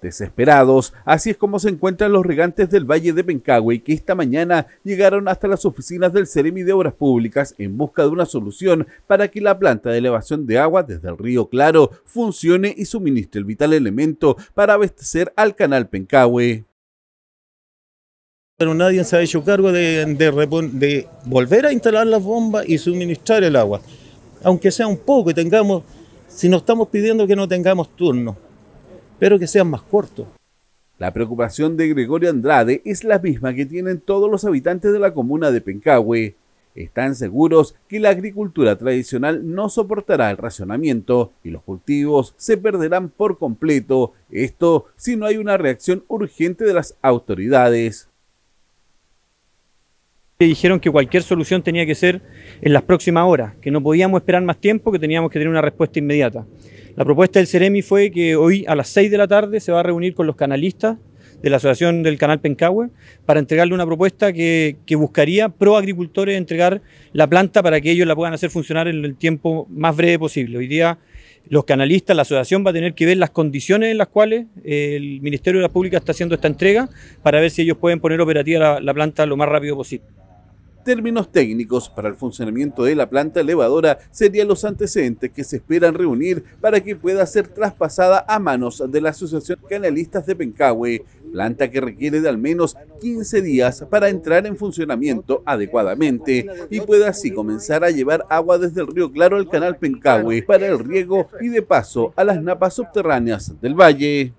Desesperados, así es como se encuentran los regantes del Valle de Pencahue que esta mañana llegaron hasta las oficinas del Ceremi de Obras Públicas en busca de una solución para que la planta de elevación de agua desde el río Claro funcione y suministre el vital elemento para abastecer al canal Pencahue. Pero nadie se ha hecho cargo de, de volver a instalar las bombas y suministrar el agua, aunque sea un poco y tengamos, si nos estamos pidiendo que no tengamos turno pero que sean más cortos. La preocupación de Gregorio Andrade es la misma que tienen todos los habitantes de la comuna de Pencahue. Están seguros que la agricultura tradicional no soportará el racionamiento y los cultivos se perderán por completo, esto si no hay una reacción urgente de las autoridades. Dijeron que cualquier solución tenía que ser en las próximas horas, que no podíamos esperar más tiempo, que teníamos que tener una respuesta inmediata. La propuesta del Ceremi fue que hoy a las 6 de la tarde se va a reunir con los canalistas de la Asociación del Canal Pencahue para entregarle una propuesta que, buscaría pro agricultores entregar la planta para que ellos la puedan hacer funcionar en el tiempo más breve posible. Hoy día los canalistas, la asociación va a tener que ver las condiciones en las cuales eh, el Ministerio de la Pública está haciendo esta entrega para ver si ellos pueden poner operativa la planta lo más rápido posible. Términos técnicos para el funcionamiento de la planta elevadora serían los antecedentes que se esperan reunir para que pueda ser traspasada a manos de la Asociación Canalistas de Pencahue, planta que requiere de al menos 15 días para entrar en funcionamiento adecuadamente y pueda así comenzar a llevar agua desde el río Claro al canal Pencahue para el riego y de paso a las napas subterráneas del valle.